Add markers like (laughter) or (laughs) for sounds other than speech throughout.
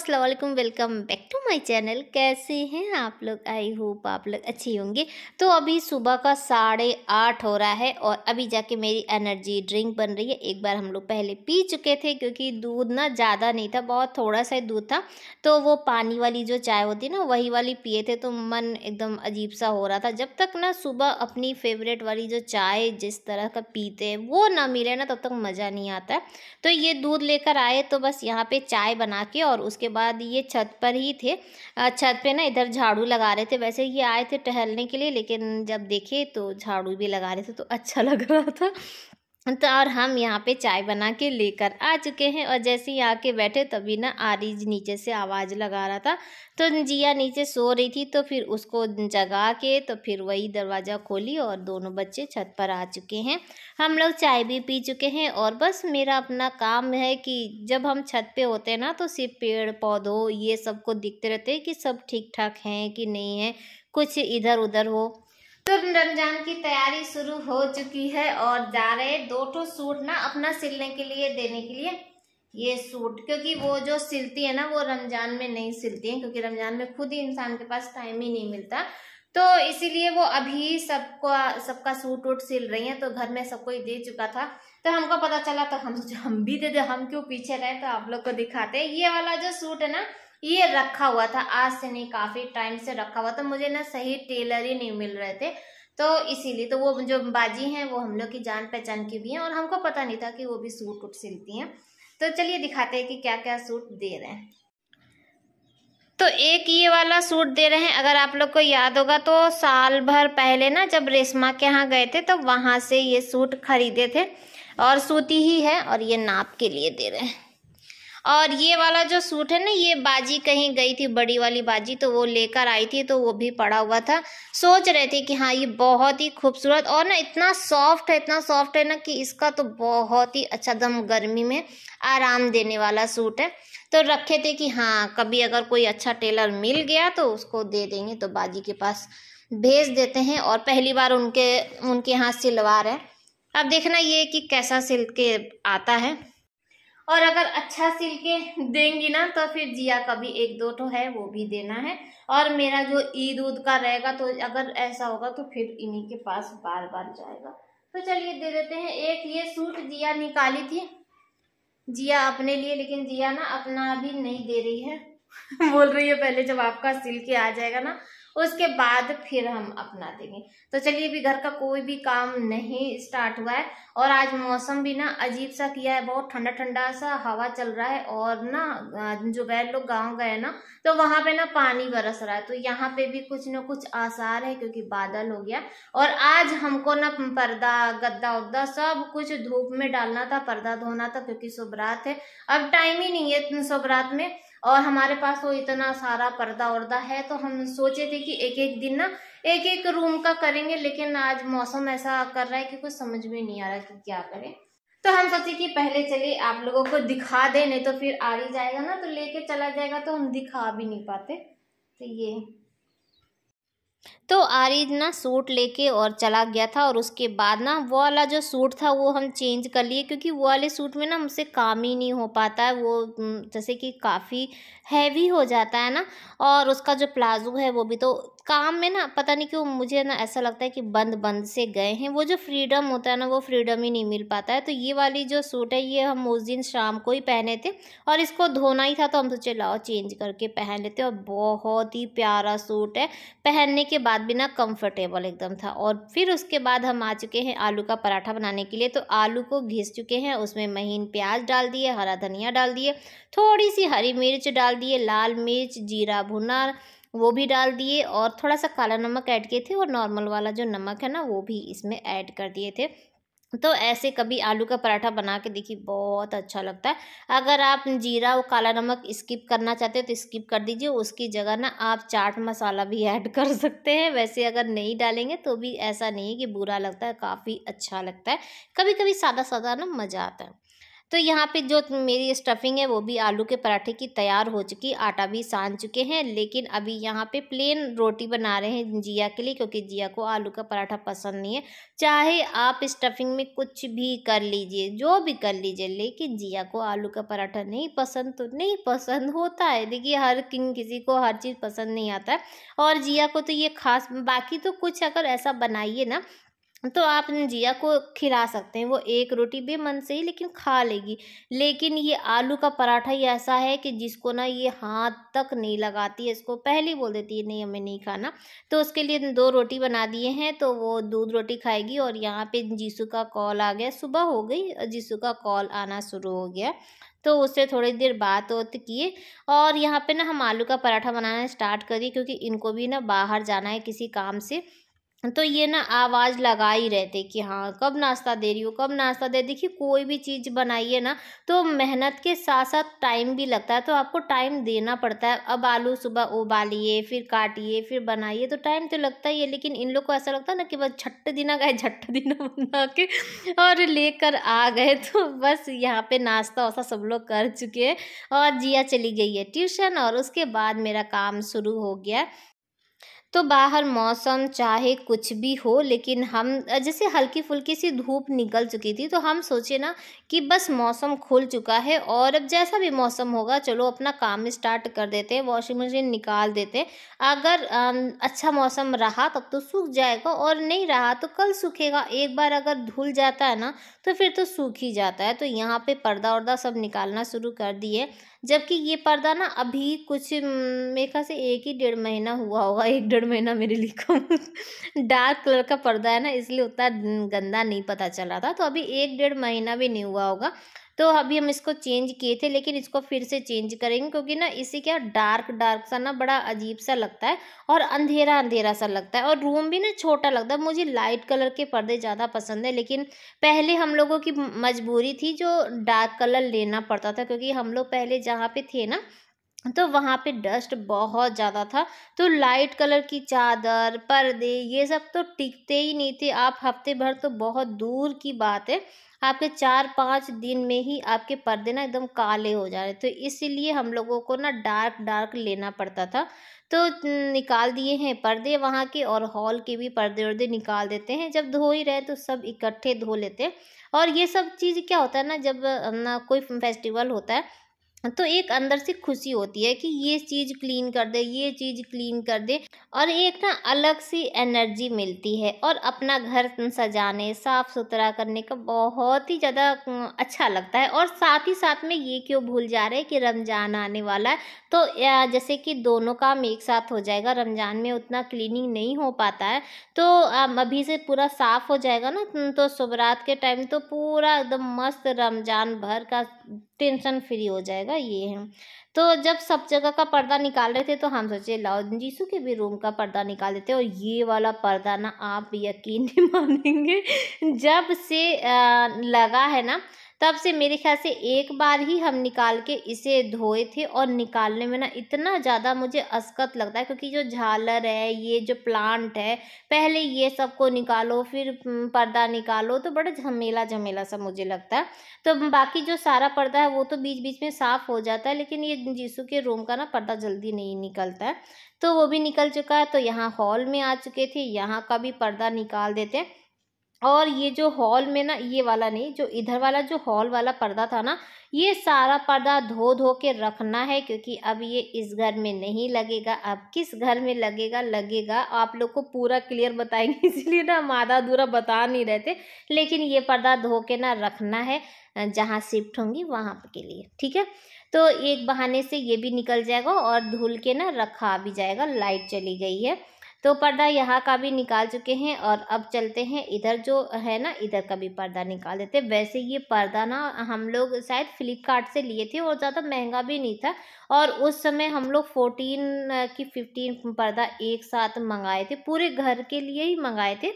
अस्सलाम welcome back to my channel कैसे हैं आप लोग आई होप आप लोग अच्छे होंगे तो अभी सुबह का साढ़े आठ हो रहा है और अभी जाके मेरी एनर्जी ड्रिंक बन रही है एक बार हम लोग पहले पी चुके थे क्योंकि दूध ना ज़्यादा नहीं था बहुत थोड़ा सा दूध था तो वो पानी वाली जो चाय होती है ना वही वाली पिए थे तो मन एकदम अजीब सा हो रहा था जब तक ना सुबह अपनी फेवरेट वाली जो चाय जिस तरह का पीते हैं वो ना मिले ना तब तक मज़ा नहीं आता तो ये दूध लेकर आए तो बस यहाँ पर चाय बना के और उसके बाद ये छत पर ही थे छत पे ना इधर झाड़ू लगा रहे थे वैसे ये आए थे टहलने के लिए लेकिन जब देखे तो झाड़ू भी लगा रहे थे तो अच्छा (laughs) लग रहा था तो और हम यहाँ पे चाय बना के लेकर आ चुके हैं और जैसे ही आके बैठे तभी ना आरिज नीचे से आवाज़ लगा रहा था तो जिया नीचे सो रही थी तो फिर उसको जगा के तो फिर वही दरवाज़ा खोली और दोनों बच्चे छत पर आ चुके हैं हम लोग चाय भी पी चुके हैं और बस मेरा अपना काम है कि जब हम छत पे होते हैं ना तो सिर्फ पेड़ पौधों ये सबको दिखते रहते हैं कि सब ठीक ठाक हैं कि नहीं है कुछ इधर उधर हो तो रमजान की तैयारी शुरू हो चुकी है और जा रहे दो ठो सूट ना अपना सिलने के लिए देने के लिए ये सूट क्योंकि वो जो सिलती है ना वो रमजान में नहीं सिलती है क्योंकि रमजान में खुद ही इंसान के पास टाइम ही नहीं मिलता तो इसीलिए वो अभी सबको सबका सूट वूट सिल रही है तो घर में सबको ही दे चुका था तो हमको पता चला तो हम हम भी दे दे हम क्यों पीछे रहे तो आप लोग को दिखाते ये वाला जो सूट है ना ये रखा हुआ था आज से नहीं काफी टाइम से रखा हुआ था मुझे ना सही टेलर ही नहीं मिल रहे थे तो इसीलिए तो वो जो बाजी हैं वो हम लोग की जान पहचान की भी हैं और हमको पता नहीं था कि वो भी सूट उठ सिलती हैं तो चलिए दिखाते हैं कि क्या क्या सूट दे रहे हैं तो एक ये वाला सूट दे रहे हैं अगर आप लोग को याद होगा तो साल भर पहले ना जब रेशमा के यहाँ गए थे तो वहाँ से ये सूट खरीदे थे और सूती ही है और ये नाप के लिए दे रहे हैं और ये वाला जो सूट है ना ये बाजी कहीं गई थी बड़ी वाली बाजी तो वो लेकर आई थी तो वो भी पड़ा हुआ था सोच रहे थे कि हाँ ये बहुत ही खूबसूरत और ना इतना सॉफ्ट है इतना सॉफ्ट है ना कि इसका तो बहुत ही अच्छा दम गर्मी में आराम देने वाला सूट है तो रखे थे कि हाँ कभी अगर कोई अच्छा टेलर मिल गया तो उसको दे देंगे तो बाजी के पास भेज देते हैं और पहली बार उनके उनके यहाँ सिलवा रहे अब देखना ये कि कैसा सिल के आता है और अगर अच्छा सिल के देंगी ना तो फिर जिया का भी एक दो तो है वो भी देना है और मेरा जो ईद उद का रहेगा तो अगर ऐसा होगा तो फिर इन्हीं के पास बार बार जाएगा तो चलिए दे देते हैं एक ये सूट जिया निकाली थी जिया अपने लिए लेकिन जिया ना अपना अभी नहीं दे रही है (laughs) बोल रही है पहले जब आपका सिल के आ जाएगा ना उसके बाद फिर हम अपना देंगे तो चलिए अभी घर का कोई भी काम नहीं स्टार्ट हुआ है और आज मौसम भी ना अजीब सा किया है बहुत ठंडा ठंडा सा हवा चल रहा है और ना जो वह लोग गांव गए ना तो वहां पे ना पानी बरस रहा है तो यहाँ पे भी कुछ ना कुछ आसार है क्योंकि बादल हो गया और आज हमको ना पर्दा गद्दा उद्दा सब कुछ धूप में डालना था पर्दा धोना था क्योंकि शुभ रात है अब टाइम ही नहीं है शुभ रात में और हमारे पास वो इतना सारा पर्दा उर्दा है तो हम सोचे थे कि एक एक दिन ना एक एक रूम का करेंगे लेकिन आज मौसम ऐसा कर रहा है कि कुछ समझ में नहीं आ रहा कि क्या करें तो हम सोचे कि पहले चलिए आप लोगों को दिखा दें नहीं तो फिर आ ही जाएगा ना तो लेके चला जाएगा तो हम दिखा भी नहीं पाते तो ये तो आरिज ना सूट लेके और चला गया था और उसके बाद ना वो वाला जो सूट था वो हम चेंज कर लिए क्योंकि वो वाले सूट में ना हमसे काम ही नहीं हो पाता है वो जैसे कि काफ़ी हैवी हो जाता है ना और उसका जो प्लाजो है वो भी तो काम में ना पता नहीं क्यों मुझे ना ऐसा लगता है कि बंद बंद से गए हैं वो जो फ्रीडम होता है ना वो फ्रीडम ही नहीं मिल पाता है तो ये वाली जो सूट है ये हम उस दिन शाम को ही पहने थे और इसको धोना ही था तो हम सोचे लाओ चेंज करके पहन लेते और बहुत ही प्यारा सूट है पहनने के बाद भी ना कम्फर्टेबल एकदम था और फिर उसके बाद हम आ चुके हैं आलू का पराठा बनाने के लिए तो आलू को घिस चुके हैं उसमें महीन प्याज डाल दिए हरा धनिया डाल दिए थोड़ी सी हरी मिर्च डाल दिए लाल मिर्च जीरा भुना वो भी डाल दिए और थोड़ा सा काला नमक ऐड किए थे और नॉर्मल वाला जो नमक है ना वो भी इसमें ऐड कर दिए थे तो ऐसे कभी आलू का पराठा बना के देखिए बहुत अच्छा लगता है अगर आप जीरा और काला नमक स्किप करना चाहते हो तो स्किप कर दीजिए उसकी जगह ना आप चाट मसाला भी (laughs) ऐड कर सकते हैं वैसे अगर नहीं डालेंगे तो भी ऐसा नहीं है कि बुरा लगता है काफ़ी अच्छा लगता है कभी कभी सादा सादा ना मज़ा आता है तो यहाँ पे जो मेरी स्टफिंग है वो भी आलू के पराठे की तैयार हो चुकी आटा भी सान चुके हैं लेकिन अभी यहाँ पे प्लेन रोटी बना रहे हैं जिया के लिए क्योंकि जिया को आलू का पराठा पसंद नहीं है चाहे आप स्टफिंग में कुछ भी कर लीजिए जो भी कर लीजिए लेकिन जिया को आलू का पराठा नहीं पसंद तो नहीं पसंद होता है देखिए हर किन किसी को हर चीज़ पसंद नहीं आता है और जिया को तो ये खास बाकी तो कुछ अगर ऐसा बनाइए ना तो आप जिया को खिला सकते हैं वो एक रोटी बेमन से ही लेकिन खा लेगी लेकिन ये आलू का पराठा ही ऐसा है कि जिसको ना ये हाथ तक नहीं लगाती है इसको पहले ही बोल देती है नहीं हमें नहीं खाना तो उसके लिए दो रोटी बना दिए हैं तो वो दूध रोटी खाएगी और यहाँ पे जीसू का कॉल आ गया सुबह हो गई जीसू का कॉल आना शुरू हो गया तो उससे थोड़ी देर बात वत किए और यहाँ पे ना हम आलू का पराठा बनाना स्टार्ट करिए क्योंकि इनको भी ना बाहर जाना है किसी काम से तो ये ना आवाज़ लगा ही रहते कि हाँ कब नाश्ता दे रही हो कब नाश्ता दे देखिए कोई भी चीज़ बनाइए ना तो मेहनत के साथ साथ टाइम भी लगता है तो आपको टाइम देना पड़ता है अब आलू सुबह उबालिए फिर काटिए फिर बनाइए तो टाइम तो लगता ही है लेकिन इन लोग को ऐसा लगता है ना कि बस झट्ट दिना गए झट्ट (laughs) दिना बना के और लेकर आ गए तो बस यहाँ पर नाश्ता वास्ता सब लोग कर चुके हैं और जिया चली गई है ट्यूशन और उसके बाद मेरा काम शुरू हो गया तो बाहर मौसम चाहे कुछ भी हो लेकिन हम जैसे हल्की फुल्की सी धूप निकल चुकी थी तो हम सोचे ना कि बस मौसम खुल चुका है और अब जैसा भी मौसम होगा चलो अपना काम स्टार्ट कर देते हैं वॉशिंग मशीन निकाल देते हैं अगर अच्छा मौसम रहा तब तो सूख जाएगा और नहीं रहा तो कल सूखेगा एक बार अगर धुल जाता है ना तो फिर तो सूख ही जाता है तो यहाँ पर पर्दा उर्दा सब निकालना शुरू कर दिए जबकि ये पर्दा ना अभी कुछ मेरे से एक ही डेढ़ महीना हुआ होगा एक डेढ़ डेढ़ महीना मेरे लिए कम (laughs) डार्क कलर का पर्दा है ना इसलिए उतना गंदा नहीं पता चल रहा था तो अभी एक डेढ़ महीना भी नहीं हुआ होगा तो अभी हम इसको चेंज किए थे लेकिन इसको फिर से चेंज करेंगे क्योंकि ना इसे क्या डार्क डार्क सा ना बड़ा अजीब सा लगता है और अंधेरा अंधेरा सा लगता है और रूम भी ना छोटा लगता है मुझे लाइट कलर के पर्दे ज़्यादा पसंद है लेकिन पहले हम लोगों की मजबूरी थी जो डार्क कलर लेना पड़ता था क्योंकि हम लोग पहले जहाँ पे थे ना तो वहाँ पे डस्ट बहुत ज़्यादा था तो लाइट कलर की चादर पर्दे ये सब तो टिकते ही नहीं थे आप हफ्ते भर तो बहुत दूर की बात है आपके चार पाँच दिन में ही आपके पर्दे ना एकदम काले हो जा रहे तो इसीलिए हम लोगों को ना डार्क डार्क लेना पड़ता था तो निकाल दिए हैं पर्दे वहाँ के और हॉल के भी पर्दे वर्दे निकाल देते हैं जब धो ही रहे तो सब इकट्ठे धो लेते हैं और ये सब चीज़ क्या होता है ना जब ना कोई फेस्टिवल होता है तो एक अंदर से खुशी होती है कि ये चीज़ क्लीन कर दे ये चीज़ क्लीन कर दे और एक ना अलग सी एनर्जी मिलती है और अपना घर सजाने साफ़ सुथरा करने का बहुत ही ज़्यादा अच्छा लगता है और साथ ही साथ में ये क्यों भूल जा रहे हैं कि रमज़ान आने वाला है तो जैसे कि दोनों काम एक साथ हो जाएगा रमज़ान में उतना क्लीनिंग नहीं हो पाता है तो अभी से पूरा साफ़ हो जाएगा ना तो शुभरात के टाइम तो पूरा एकदम मस्त रमज़ान भर का टेंशन फ्री हो जाएगा ये है तो जब सब जगह का पर्दा निकाल रहे थे तो हम सोचे लाओ जीसू के भी रूम का पर्दा निकाल देते और ये वाला पर्दा ना आप यकीन नहीं मानेंगे जब से आ, लगा है ना तब से मेरे ख्याल से एक बार ही हम निकाल के इसे धोए थे और निकालने में ना इतना ज़्यादा मुझे असकत लगता है क्योंकि जो झालर है ये जो प्लांट है पहले ये सब को निकालो फिर पर्दा निकालो तो बड़ा झमेला झमेला सा मुझे लगता है तो बाकी जो सारा पर्दा है वो तो बीच बीच में साफ़ हो जाता है लेकिन ये जीसू के रूम का ना पर्दा जल्दी नहीं निकलता है तो वो भी निकल चुका है तो यहाँ हॉल में आ चुके थे यहाँ का भी पर्दा निकाल देते हैं और ये जो हॉल में ना ये वाला नहीं जो इधर वाला जो हॉल वाला पर्दा था ना ये सारा पर्दा धो धो के रखना है क्योंकि अब ये इस घर में नहीं लगेगा अब किस घर में लगेगा लगेगा आप लोग को पूरा क्लियर बताएंगे (laughs) इसलिए ना हम आधा अधूरा बता नहीं रहते लेकिन ये पर्दा धो के ना रखना है जहाँ शिफ्ट होंगी वहाँ के लिए ठीक है तो एक बहाने से ये भी निकल जाएगा और धुल के ना रखा भी जाएगा लाइट चली गई है तो पर्दा यहाँ का भी निकाल चुके हैं और अब चलते हैं इधर जो है ना इधर का भी पर्दा निकाल देते वैसे ये पर्दा ना हम लोग शायद फ्लिपकार्ट से लिए थे और ज़्यादा महंगा भी नहीं था और उस समय हम लोग फोर्टीन की फिफ्टीन पर्दा एक साथ मंगाए थे पूरे घर के लिए ही मंगाए थे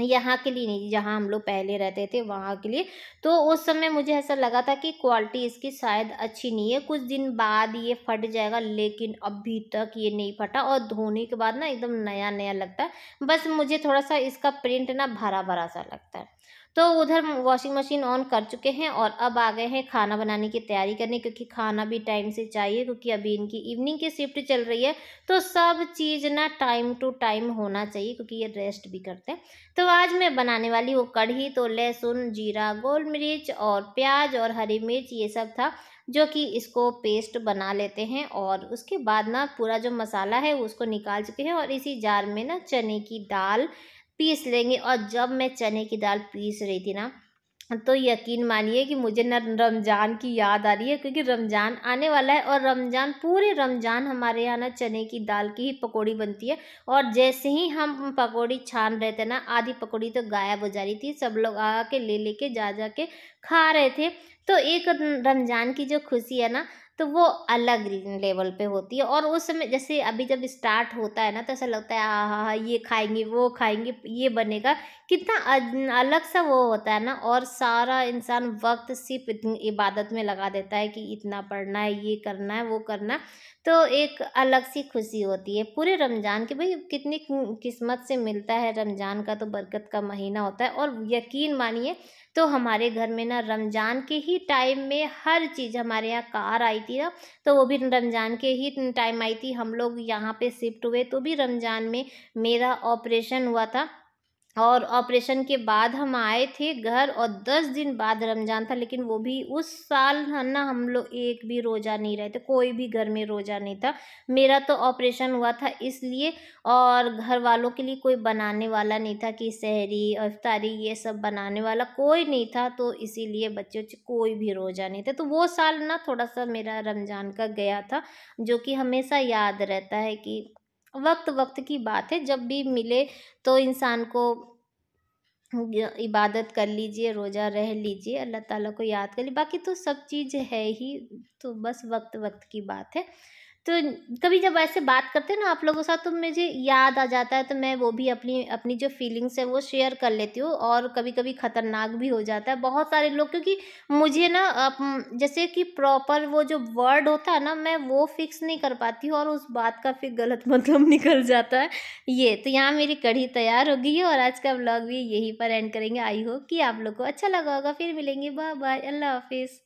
यहाँ के लिए नहीं जहाँ हम लोग पहले रहते थे वहाँ के लिए तो उस समय मुझे ऐसा लगा था कि क्वालिटी इसकी शायद अच्छी नहीं है कुछ दिन बाद ये फट जाएगा लेकिन अभी तक ये नहीं फटा और धोने के बाद ना एकदम नया नया लगता है बस मुझे थोड़ा सा इसका प्रिंट ना भरा भरा सा लगता है तो उधर वॉशिंग मशीन ऑन कर चुके हैं और अब आ गए हैं खाना बनाने की तैयारी करने क्योंकि खाना भी टाइम से चाहिए क्योंकि अभी इनकी इवनिंग की शिफ्ट चल रही है तो सब चीज़ ना टाइम टू टाइम होना चाहिए क्योंकि ये रेस्ट भी करते हैं तो आज मैं बनाने वाली हूँ कढ़ी तो लहसुन जीरा गोल मिर्च और प्याज और हरी मिर्च ये सब था जो कि इसको पेस्ट बना लेते हैं और उसके बाद ना पूरा जो मसाला है उसको निकाल चुके हैं और इसी जार में ना चने की दाल पीस लेंगे और जब मैं चने की दाल पीस रही थी ना तो यकीन मानिए कि मुझे न रमज़ान की याद आ रही है क्योंकि रमज़ान आने वाला है और रमज़ान पूरे रमज़ान हमारे यहाँ ना चने की दाल की ही पकौड़ी बनती है और जैसे ही हम पकौड़ी छान रहे थे ना आधी पकौड़ी तो गायब हो जा रही थी सब लोग आ ले लेके जा जा के खा रहे थे तो एक रमज़ान की जो खुशी है ना तो वो अलग लेवल पे होती है और उस समय जैसे अभी जब स्टार्ट होता है ना तो ऐसा लगता है आ हाँ हाँ ये खाएंगे वो खाएंगे ये बनेगा कितना अलग सा वो होता है ना और सारा इंसान वक्त सिर्फ इबादत में लगा देता है कि इतना पढ़ना है ये करना है वो करना है तो एक अलग सी खुशी होती है पूरे रमज़ान की भाई कितनी किस्मत से मिलता है रमज़ान का तो बरकत का महीना होता है और यकीन मानिए तो हमारे घर में ना रमज़ान के ही टाइम में हर चीज़ हमारे यहाँ कार आई थी ना तो वो भी रमज़ान के ही टाइम आई थी हम लोग यहाँ पे शिफ्ट हुए तो भी रमज़ान में मेरा ऑपरेशन हुआ था और ऑपरेशन के बाद हम आए थे घर और दस दिन बाद रमज़ान था लेकिन वो भी उस साल है ना हम लोग एक भी रोज़ा नहीं रहे थे कोई भी घर में रोज़ा नहीं था मेरा तो ऑपरेशन हुआ था इसलिए और घर वालों के लिए कोई बनाने वाला नहीं था कि शहरी अफ्तारी ये सब बनाने वाला कोई नहीं था तो इसीलिए बच्चे बच्चे कोई भी रोज़ा नहीं था तो वो साल ना थोड़ा सा मेरा रमज़ान का गया था जो कि हमेशा याद रहता है कि वक्त वक्त की बात है जब भी मिले तो इंसान को इबादत कर लीजिए रोज़ा रह लीजिए अल्लाह ताला को याद कर लीजिए बाकी तो सब चीज़ है ही तो बस वक्त वक्त की बात है तो कभी जब ऐसे बात करते हैं ना आप लोगों के साथ तो मुझे याद आ जाता है तो मैं वो भी अपनी अपनी जो फीलिंग्स है वो शेयर कर लेती हूँ और कभी कभी ख़तरनाक भी हो जाता है बहुत सारे लोग क्योंकि मुझे ना जैसे कि प्रॉपर वो जो वर्ड होता है ना मैं वो फिक्स नहीं कर पाती हूँ और उस बात का फिर गलत (laughs) मतलब निकल जाता है ये तो यहाँ मेरी कढ़ी तैयार हो गई है और आज का ब्लॉग भी यहीं पर एंड करेंगे आई होप कि आप लोग को अच्छा लगा होगा फिर मिलेंगे बाय बाय अल्लाह हाफिज़